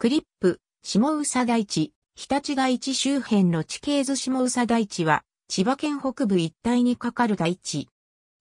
クリップ、下宇佐大地、日立大地周辺の地形図下宇佐大地は、千葉県北部一帯にかかる大地。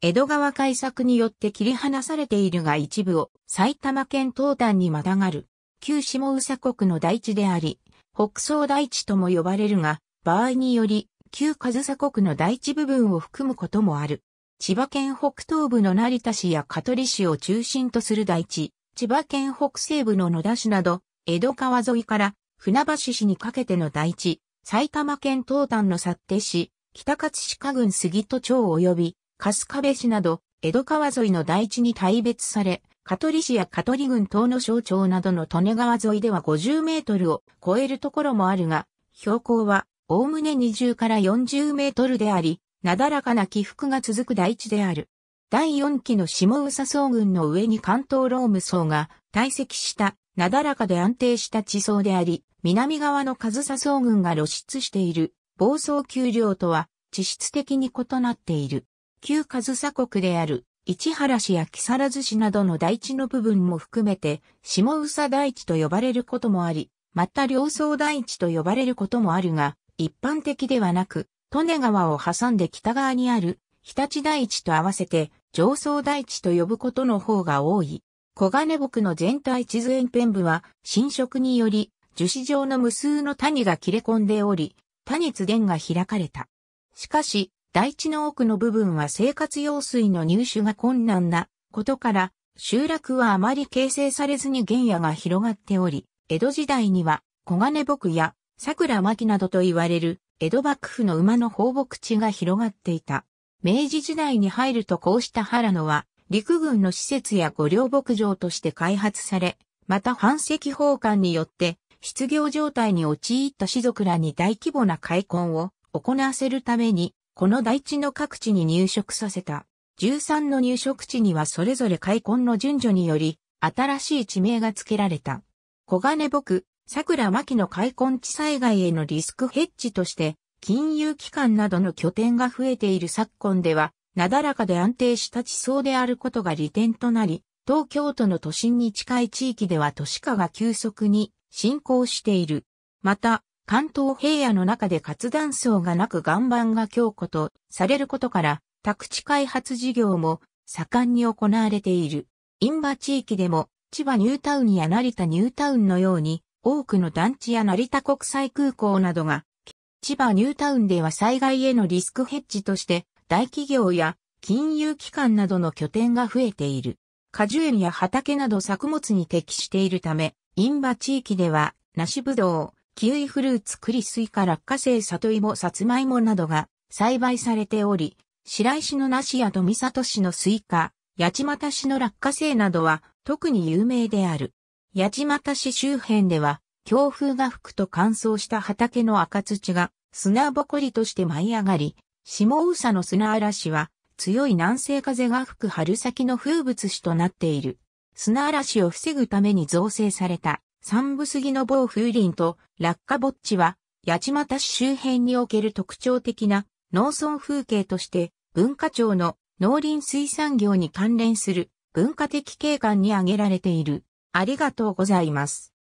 江戸川開削によって切り離されているが一部を埼玉県東端にまたがる、旧下宇佐国の大地であり、北総大地とも呼ばれるが、場合により、旧上佐国の大地部分を含むこともある。千葉県北東部の成田市や香取市を中心とする大地、千葉県北西部の野田市など、江戸川沿いから船橋市にかけての大地、埼玉県東端の幸手市、北葛飾郡杉戸町及び春日部市など、江戸川沿いの大地に大別され、香取市や香取郡東の省庁などの利根川沿いでは50メートルを超えるところもあるが、標高はおおむね20から40メートルであり、なだらかな起伏が続く大地である。第4期の下宇佐総軍の上に関東ローム層が堆積したなだらかで安定した地層であり、南側の上層群が露出している暴走丘陵とは地質的に異なっている。旧上サ国である市原市や木更津市などの大地の部分も含めて、下宇佐大地と呼ばれることもあり、また両層大地と呼ばれることもあるが、一般的ではなく、利根川を挟んで北側にある日立大地と合わせて上層大地と呼ぶことの方が多い。小金木の全体地図円ペン部は侵食により樹脂状の無数の谷が切れ込んでおり、谷津田が開かれた。しかし、大地の奥の部分は生活用水の入手が困難なことから、集落はあまり形成されずに原野が広がっており、江戸時代には小金木や桜巻などと言われる江戸幕府の馬の放牧地が広がっていた。明治時代に入るとこうした原野は陸軍の施設や御料牧場として開発され、また反石法官によって失業状態に陥った士族らに大規模な開墾を行わせるために、この大地の各地に入植させた。13の入植地にはそれぞれ開墾の順序により、新しい地名が付けられた。小金牧、桜巻の開墾地災害へのリスクヘッジとして、金融機関などの拠点が増えている昨今では、なだらかで安定した地層であることが利点となり、東京都の都心に近い地域では都市化が急速に進行している。また、関東平野の中で活断層がなく岩盤が強固とされることから、宅地開発事業も盛んに行われている。ンバ地域でも、千葉ニュータウンや成田ニュータウンのように、多くの団地や成田国際空港などが、千葉ニュータウンでは災害へのリスクヘッジとして大企業や金融機関などの拠点が増えている。果樹園や畑など作物に適しているため、ンバ地域では、梨ぶどう、キウイフルーツ、栗スイカ、落花生、里芋、さつまいもなどが栽培されており、白石の梨や富里市のスイカ、八街市の落花生などは特に有名である。八街市周辺では、強風が吹くと乾燥した畑の赤土が砂ぼこりとして舞い上がり、下宇佐の砂嵐は強い南西風が吹く春先の風物詩となっている。砂嵐を防ぐために造成された三部杉の某風林と落下墓地は八街市周辺における特徴的な農村風景として文化庁の農林水産業に関連する文化的景観に挙げられている。ありがとうございます。